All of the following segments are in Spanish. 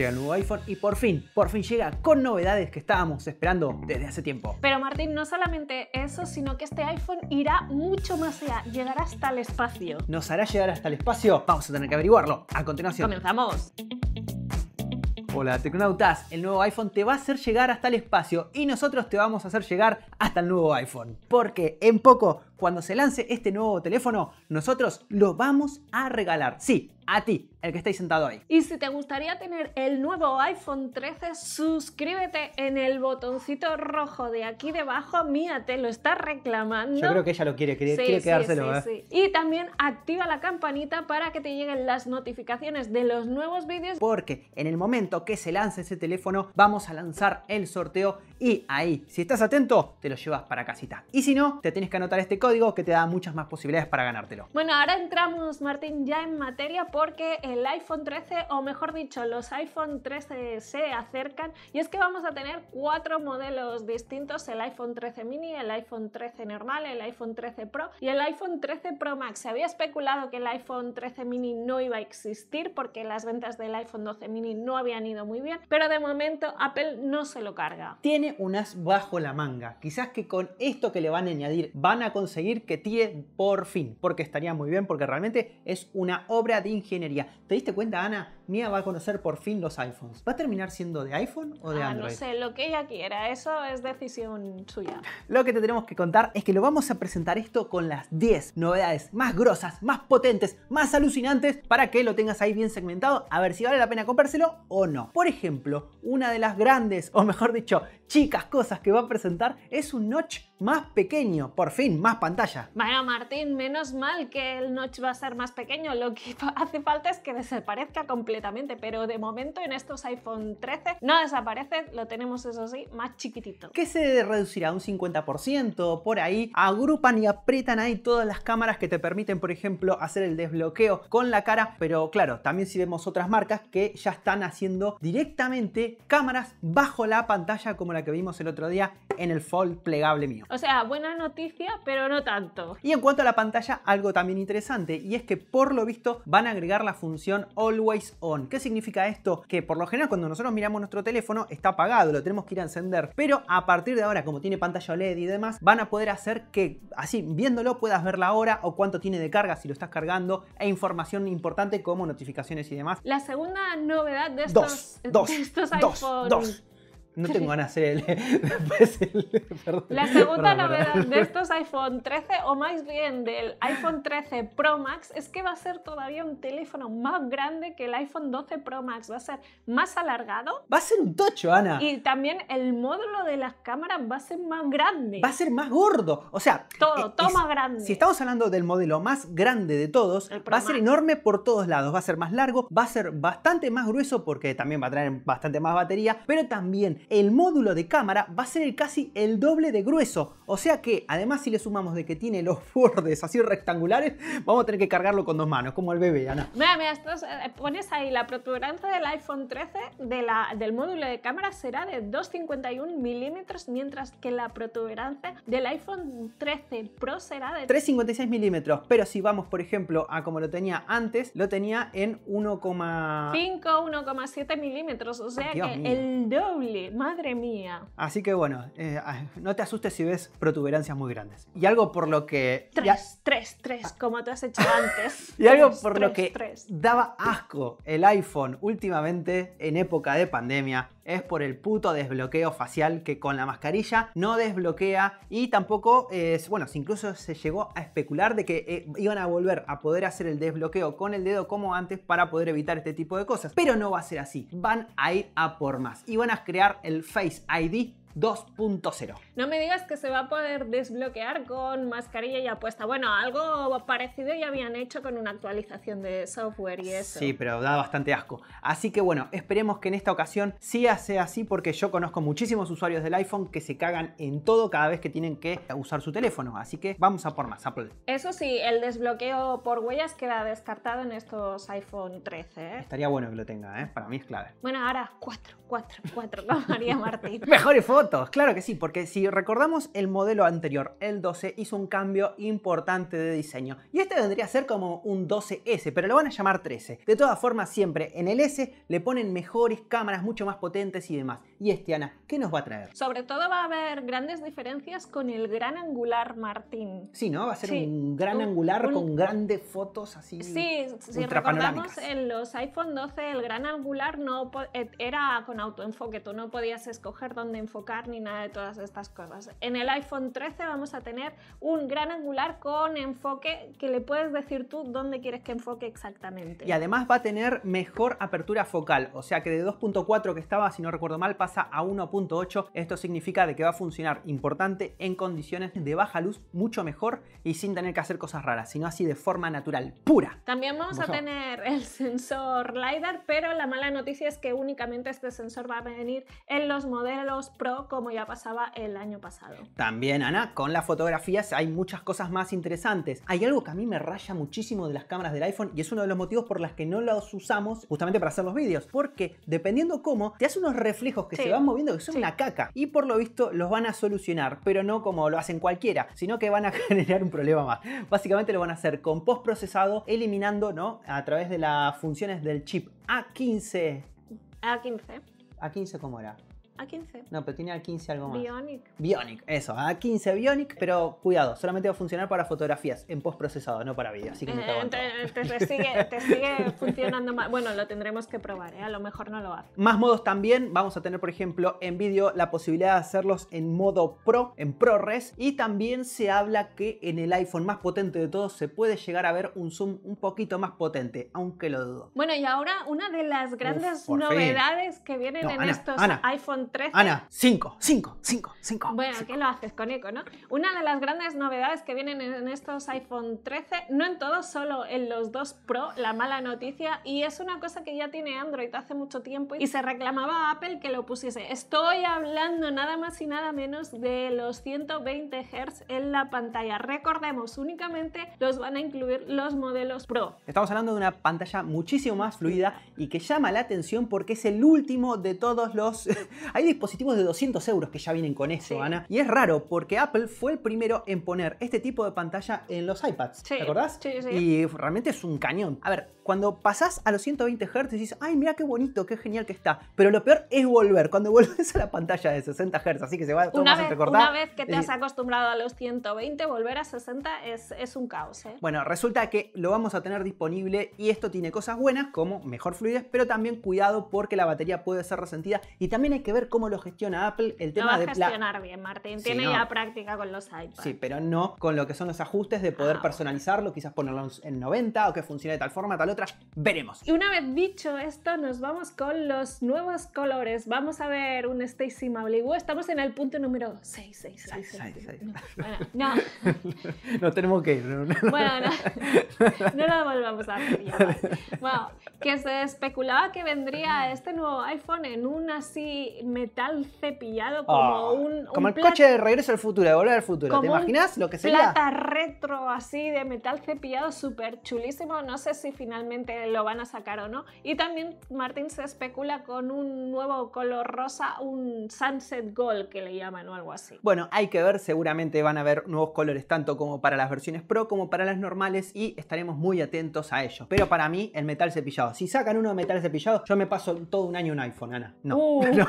Llega el nuevo iPhone y por fin, por fin llega con novedades que estábamos esperando desde hace tiempo. Pero Martín, no solamente eso, sino que este iPhone irá mucho más allá, llegará hasta el espacio. ¿Nos hará llegar hasta el espacio? Vamos a tener que averiguarlo. A continuación. Comenzamos. Hola Tecnautas, el nuevo iPhone te va a hacer llegar hasta el espacio y nosotros te vamos a hacer llegar hasta el nuevo iPhone. Porque en poco cuando se lance este nuevo teléfono, nosotros lo vamos a regalar. Sí, a ti, el que estáis sentado ahí. Y si te gustaría tener el nuevo iPhone 13, suscríbete en el botoncito rojo de aquí debajo. Mía te lo está reclamando. Yo creo que ella lo quiere, quiere, quedárselo. ¿eh? Y también activa la campanita para que te lleguen las notificaciones de los nuevos vídeos. Porque en el momento que se lance ese teléfono, vamos a lanzar el sorteo y ahí, si estás atento, te lo llevas para casita. Y si no, te tienes que anotar este código que te da muchas más posibilidades para ganártelo. Bueno, ahora entramos, Martín, ya en materia porque el iPhone 13, o mejor dicho, los iPhone 13 se acercan y es que vamos a tener cuatro modelos distintos, el iPhone 13 mini, el iPhone 13 normal, el iPhone 13 Pro y el iPhone 13 Pro Max. Se había especulado que el iPhone 13 mini no iba a existir porque las ventas del iPhone 12 mini no habían ido muy bien, pero de momento Apple no se lo carga. Tiene unas bajo la manga. Quizás que con esto que le van a añadir van a conseguir que tire por fin, porque estaría muy bien, porque realmente es una obra de ingeniería. ¿Te diste cuenta, Ana? Mía va a conocer por fin los iPhones. ¿Va a terminar siendo de iPhone o de ah, Android? No sé, lo que ella quiera, eso es decisión suya. Lo que te tenemos que contar es que lo vamos a presentar esto con las 10 novedades más grosas, más potentes, más alucinantes para que lo tengas ahí bien segmentado, a ver si vale la pena comprárselo o no. Por ejemplo, una de las grandes, o mejor dicho, chicas cosas que va a presentar es un notch más pequeño, por fin, más pantalla. Bueno, Martín, menos mal que el notch va a ser más pequeño, lo que hace falta es que desaparezca completamente pero de momento en estos iPhone 13 no desaparece, lo tenemos eso sí más chiquitito. Que se reducirá un 50% por ahí, agrupan y aprietan ahí todas las cámaras que te permiten, por ejemplo, hacer el desbloqueo con la cara, pero claro, también si vemos otras marcas que ya están haciendo directamente cámaras bajo la pantalla como la que vimos el otro día en el Fold plegable mío. O sea, buena noticia, pero no tanto. Y en cuanto a la pantalla, algo también interesante, y es que por lo visto van a agregar la función Always On ¿Qué significa esto? Que por lo general cuando nosotros miramos nuestro teléfono está apagado, lo tenemos que ir a encender. Pero a partir de ahora, como tiene pantalla OLED y demás, van a poder hacer que así viéndolo puedas ver la hora o cuánto tiene de carga si lo estás cargando e información importante como notificaciones y demás. La segunda novedad de estos, dos, no tengo ganas de hacer La segunda novedad de estos iPhone 13, o más bien del iPhone 13 Pro Max, es que va a ser todavía un teléfono más grande que el iPhone 12 Pro Max. Va a ser más alargado. Va a ser un tocho, Ana. Y también el módulo de las cámaras va a ser más grande. Va a ser más gordo. O sea... Todo, eh, todo más grande. Si estamos hablando del modelo más grande de todos, va a ser enorme por todos lados. Va a ser más largo, va a ser bastante más grueso porque también va a traer bastante más batería, pero también el módulo de cámara va a ser casi el doble de grueso, o sea que además si le sumamos de que tiene los bordes así rectangulares, vamos a tener que cargarlo con dos manos, como el bebé, Ana. Mira, mira, eh, pones ahí la protuberancia del iPhone 13 del módulo de cámara será de 2,51 milímetros, mientras que la protuberancia del iPhone 13 Pro será de 3,56 milímetros, pero si vamos por ejemplo a como lo tenía antes, lo tenía en 1,5, 1,7 milímetros, o sea que el doble madre mía. Así que bueno, eh, ah, no te asustes si ves protuberancias muy grandes. Y algo por lo que... Tres, tres, tres, como te has hecho antes. y algo por lo que daba asco el iPhone últimamente en época de pandemia es por el puto desbloqueo facial que con la mascarilla no desbloquea y tampoco es, bueno, incluso se llegó a especular de que eh, iban a volver a poder hacer el desbloqueo con el dedo como antes para poder evitar este tipo de cosas, pero no va a ser así, van a ir a por más y van a crear el Face ID 2.0. No me digas que se va a poder desbloquear con mascarilla y apuesta. Bueno, algo parecido ya habían hecho con una actualización de software y eso. Sí, pero da bastante asco. Así que bueno, esperemos que en esta ocasión sí sea así porque yo conozco muchísimos usuarios del iPhone que se cagan en todo cada vez que tienen que usar su teléfono. Así que vamos a por más, Apple. Eso sí, el desbloqueo por huellas queda descartado en estos iPhone 13. ¿eh? Estaría bueno que lo tenga, ¿eh? para mí es clave. Bueno, ahora 4 cuatro, cuatro la María Martín. Mejores fotos, claro que sí, porque si recordamos el modelo anterior, el 12 hizo un cambio importante de diseño. Y este vendría a ser como un 12S, pero lo van a llamar 13. De todas formas, siempre en el S le ponen mejores cámaras mucho más potentes y demás. Y Estiana, ¿qué nos va a traer? Sobre todo va a haber grandes diferencias con el gran angular Martín. Sí, ¿no? Va a ser un gran angular con grandes fotos así. Sí, si recordamos en los iPhone 12 el gran angular no eh, era con autoenfoque, tú no podías escoger dónde enfocar ni nada de todas estas cosas. En el iPhone 13 vamos a tener un gran angular con enfoque que le puedes decir tú dónde quieres que enfoque exactamente. Y además va a tener mejor apertura focal, o sea que de 2.4 que estaba, si no recuerdo mal, pasa a 1.8, esto significa de que va a funcionar importante en condiciones de baja luz mucho mejor y sin tener que hacer cosas raras, sino así de forma natural, pura. También vamos a tener el sensor LiDAR, pero la mala noticia es que únicamente este sensor va a venir en los modelos Pro como ya pasaba el año pasado. También, Ana, con las fotografías hay muchas cosas más interesantes. Hay algo que a mí me raya muchísimo de las cámaras del iPhone y es uno de los motivos por las que no los usamos justamente para hacer los vídeos, porque dependiendo cómo, te hace unos reflejos que se van moviendo que son una caca. Y por lo visto los van a solucionar, pero no como lo hacen cualquiera, sino que van a generar un problema más. Básicamente lo van a hacer con post procesado, eliminando, ¿no? A través de las funciones del chip A15. A15. ¿A15 cómo era? A15. No, pero tiene A15 algo más. Bionic. Bionic, eso, A15 Bionic, pero cuidado, solamente va a funcionar para fotografías en postprocesado, no para vídeo. así que no eh, te, te, sigue, te, sigue, funcionando más Bueno, lo tendremos que probar, ¿eh? a lo mejor no lo hace. Más modos también, vamos a tener por ejemplo en vídeo la posibilidad de hacerlos en modo Pro, en ProRes, y también se habla que en el iPhone más potente de todos se puede llegar a ver un zoom un poquito más potente, aunque lo dudo. Bueno, y ahora una de las grandes novedades que vienen en estos iPhone iPhone Ana, 5, 5, 5, 5. Bueno, ¿qué lo haces con eco, no? Una de las grandes novedades que vienen en estos iPhone 13, no en todos, solo en los dos Pro, la mala noticia, y es una cosa que ya tiene Android hace mucho tiempo y se reclamaba a Apple que lo pusiese. Estoy hablando nada más y nada menos de los 120 Hz en la pantalla. Recordemos, únicamente los van a incluir los modelos Pro. Estamos hablando de una pantalla muchísimo más fluida y que llama la atención porque es el último de todos los Hay dispositivos de 200 euros que ya vienen con eso, Ana. Y es raro porque Apple fue el primero en poner este tipo de pantalla en los iPads. ¿Te acordás? Sí, sí. Y realmente es un cañón. A ver, cuando pasás a los 120 Hz dices ay, mira qué bonito, qué genial que está. Pero lo peor es volver, cuando vuelves a la pantalla de 60 Hz, así que se va a una vez, Una vez que te eh, has acostumbrado a los 120, volver a 60 es, un caos. ¿eh? Bueno, resulta que lo vamos a tener disponible y esto tiene cosas buenas como mejor fluidez, pero también cuidado porque la batería puede ser resentida y también hay que ver cómo lo gestiona Apple el tema va A gestionar bien, Martín, tiene ya práctica con los iPads. Sí, pero no con lo que son los ajustes de poder ah, personalizarlo, quizás ponerlo en 90 o que funcione de tal forma, tal otra Veremos. Y una vez dicho esto, nos vamos con los nuevos colores. Vamos a ver un Stacy y Estamos en el punto número 6, No, no. tenemos que ir. No, Bueno, no. lo volvamos a hacer que se especulaba que vendría este nuevo iPhone en un así metal cepillado como ah, un, Como el coche de regreso al futuro, de volver al futuro. ¿Te imaginas lo que sería? Plata retro así de metal cepillado súper chulísimo. No sé si finalmente lo van a sacar o no. Y también Martín se especula con un nuevo color rosa, un sunset gold que le llaman o algo así. Bueno, hay que ver, seguramente van a haber nuevos colores tanto como para las versiones Pro como para las normales y estaremos muy atentos a ellos. Pero para mí, el metal cepillado. Si sacan uno de metal cepillado, yo me paso todo un año un iPhone, Ana. No, uh, pero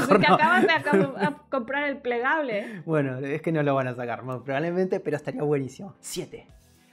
si te acabas de comprar el plegable. Bueno, es que no lo van a sacar, probablemente, pero estaría buenísimo. 7.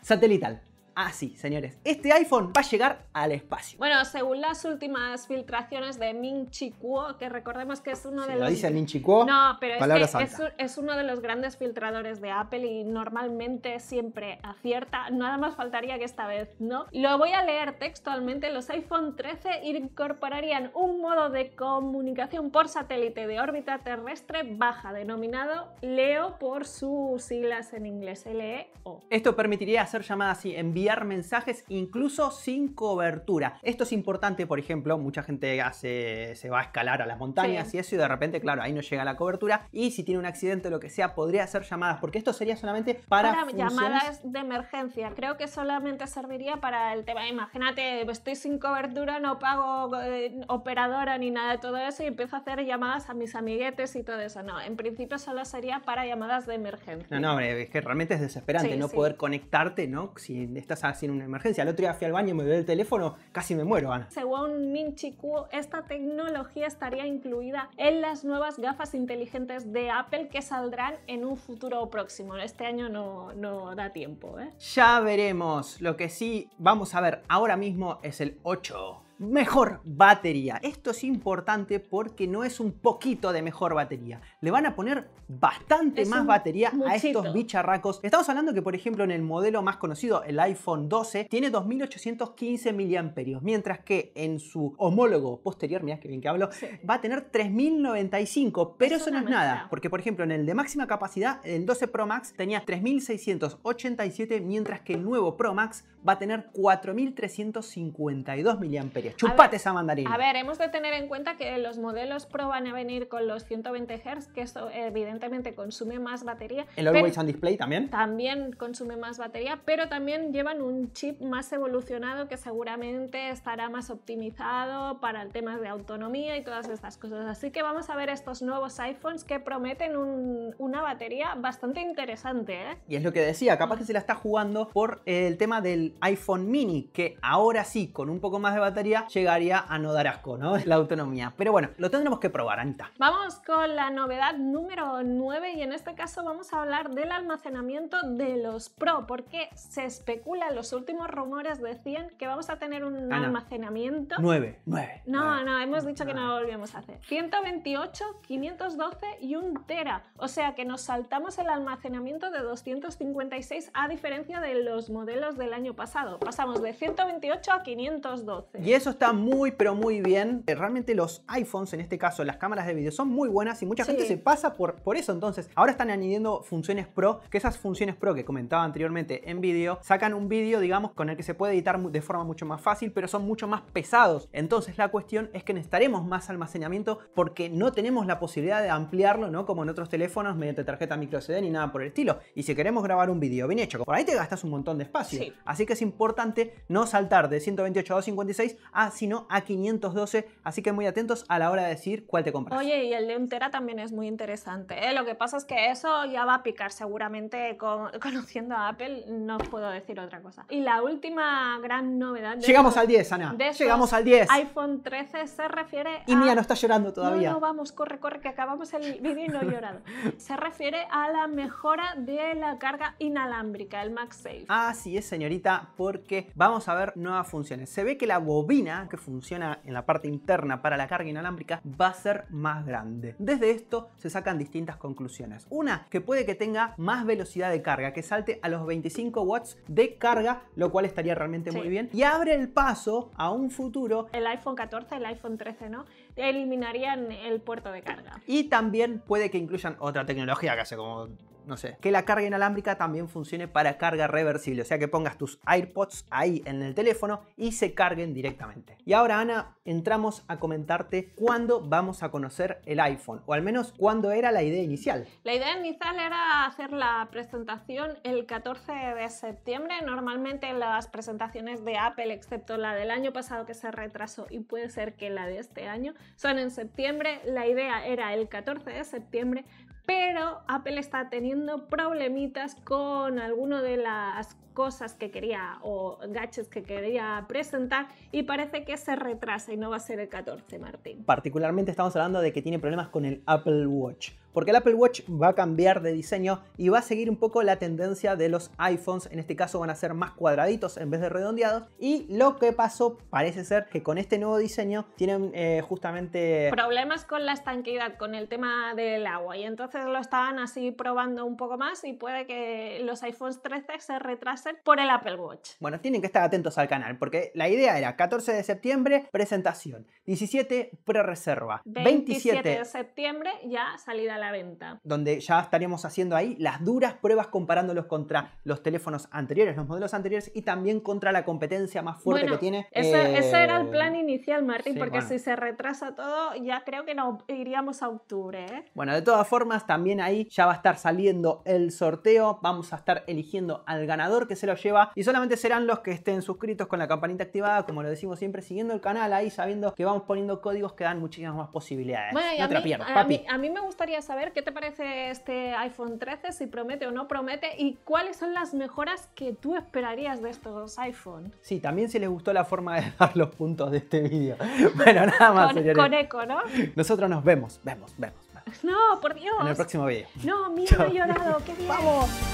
Satelital. Ah sí, señores. Este iPhone va a llegar al espacio. Bueno, según las últimas filtraciones de Ming Chi Kuo, que recordemos que es uno de los... Lo dice Ming Chi Kuo, No, pero es, que es, uno de los grandes filtradores de Apple y normalmente siempre acierta. Nada más faltaría que esta vez, ¿no? Lo voy a leer textualmente. Los iPhone 13 incorporarían un modo de comunicación por satélite de órbita terrestre baja, denominado LEO por sus siglas en inglés, L-E-O Esto permitiría hacer llamadas así en vivo enviar mensajes incluso sin cobertura. Esto es importante, por ejemplo, mucha gente hace, se va a escalar a las montañas y eso y de repente, claro, ahí no llega la cobertura y si tiene un accidente o lo que sea, podría hacer llamadas, porque esto sería solamente para... llamadas de emergencia, creo que solamente serviría para el tema, imagínate, estoy sin cobertura, no pago eh, operadora ni nada de todo eso y empiezo a hacer llamadas a mis amiguetes y todo eso, no, en principio solo sería para llamadas de emergencia. No, no, es que realmente es desesperante no poder conectarte, ¿no? Si estás sin una emergencia. El otro día fui al baño, me dio el teléfono, casi me muero, Ana. Según Minchi Kuo, esta tecnología estaría incluida en las nuevas gafas inteligentes de Apple que saldrán en un futuro próximo. Este año no, no da tiempo. ¿eh? Ya veremos. Lo que sí vamos a ver ahora mismo es el 8 mejor batería. Esto es importante porque no es un poquito de mejor batería. Le van a poner bastante más batería a estos bicharracos. Estamos hablando que, por ejemplo, en el modelo más conocido, el iPhone 12, tiene 2815 miliamperios, mientras que en su homólogo posterior, mirá que bien que hablo, va a tener 3095, pero eso no es nada, porque, por ejemplo, en el de máxima capacidad, el 12 Pro Max tenía 3687, mientras que el nuevo Pro Max va a tener 4352 miliamperios. Chupate esa mandarina. A ver, hemos de tener en cuenta que los modelos Pro van a venir con los 120 Hz, que eso evidentemente consume más batería. ¿El Always on Display también? También consume más batería, pero también llevan un chip más evolucionado que seguramente estará más optimizado para el tema de autonomía y todas estas cosas. Así que vamos a ver estos nuevos iPhones que prometen una batería bastante interesante. ¿eh? Y es lo que decía, capaz que se la está jugando por el tema del iPhone mini, que ahora sí, con un poco más de batería, llegaría a no dar asco, ¿no? La autonomía. Pero bueno, lo tendremos que probar, Anita. Vamos con la novedad número 9 y en este caso vamos a hablar del almacenamiento de los Pro, porque se especula, los últimos rumores decían que vamos a tener un almacenamiento... 9, 9. No, no, hemos dicho que no lo volvíamos a hacer. 128, 512 y un Tera. O sea que nos saltamos el almacenamiento de 256 a diferencia de los modelos del año pasado. Pasamos de 128 a 512. Y es eso está muy, pero muy bien. Eh, realmente los iPhones, en este caso las cámaras de vídeo son muy buenas y mucha gente se pasa por, por eso. Entonces, ahora están añadiendo funciones pro, que esas funciones pro que comentaba anteriormente en vídeo, sacan un vídeo, digamos, con el que se puede editar de forma mucho más fácil, pero son mucho más pesados. Entonces, la cuestión es que necesitaremos más almacenamiento porque no tenemos la posibilidad de ampliarlo, ¿no? Como en otros teléfonos, mediante tarjeta micro CD ni nada por el estilo. Y si queremos grabar un vídeo bien hecho, por ahí te gastas un montón de espacio. Así que es importante no saltar de 128 a 256 Ah, sino a 512. Así que muy atentos a la hora de decir cuál te compras. Oye, y el de un tera también es muy interesante. ¿eh? Lo que pasa es que eso ya va a picar seguramente con, conociendo a Apple. No puedo decir otra cosa. Y la última gran novedad. Llegamos al 10, Ana. Llegamos al 10. iPhone 13 se refiere a... Y mira, no está llorando todavía. No, no, vamos, corre, corre, que acabamos el vídeo y no he llorado. se refiere a la mejora de la carga inalámbrica, el MagSafe. Así es, señorita, porque vamos a ver nuevas funciones. Se ve que la bobina que funciona en la parte interna para la carga inalámbrica va a ser más grande. Desde esto se sacan distintas conclusiones. Una, que puede que tenga más velocidad de carga, que salte a los 25 watts de carga, lo cual estaría realmente muy bien. Y abre el paso a un futuro. El iPhone 14, el iPhone 13, ¿no? Eliminarían el puerto de carga. Y también puede que incluyan otra tecnología que hace como no sé, que la carga inalámbrica también funcione para carga reversible, o sea que pongas tus AirPods ahí en el teléfono y se carguen directamente. Y ahora Ana, entramos a comentarte cuándo vamos a conocer el iPhone, o al menos cuándo era la idea inicial. La idea inicial era hacer la presentación el 14 de septiembre, normalmente las presentaciones de Apple, excepto la del año pasado que se retrasó y puede ser que la de este año, son en septiembre, la idea era el 14 de septiembre, pero Apple está teniendo problemitas con alguna de las cosas que quería o gadgets que quería presentar y parece que se retrasa y no va a ser el 14, Martín. Particularmente estamos hablando de que tiene problemas con el Apple Watch porque el Apple Watch va a cambiar de diseño y va a seguir un poco la tendencia de los iPhones, en este caso van a ser más cuadraditos en vez de redondeados, y lo que pasó parece ser que con este nuevo diseño tienen eh, justamente... Problemas con la estanqueidad, con el tema del agua, y entonces lo estaban así probando un poco más y puede que los iPhones 13 se retrasen por el Apple Watch. Bueno, tienen que estar atentos al canal, porque la idea era 14 de septiembre, presentación, 17 pre-reserva, 27, de septiembre ya salida la venta. Donde ya estaríamos haciendo ahí las duras pruebas comparándolos contra los teléfonos anteriores, los modelos anteriores y también contra la competencia más fuerte que tiene. Ese, era el eh, plan inicial, Martín, porque si se retrasa todo, ya creo que no, iríamos a octubre. ¿eh? Bueno, de todas formas, también ahí ya va a estar saliendo el sorteo. Vamos a estar eligiendo al ganador que se lo lleva y solamente serán los que estén suscritos con la campanita activada, como lo decimos siempre, siguiendo el canal ahí, sabiendo que vamos poniendo códigos que dan muchísimas más posibilidades. a mí me gustaría saber ver qué te parece este iPhone 13, si promete o no promete y cuáles son las mejoras que tú esperarías de estos iPhone. Sí, también si les gustó la forma de dar los puntos de este vídeo. Bueno, nada más. Con, con eco, ¿no? Nosotros nos vemos, vemos, vemos. No, por Dios. En el próximo vídeo. No, mira, he llorado, qué bien. Vamos.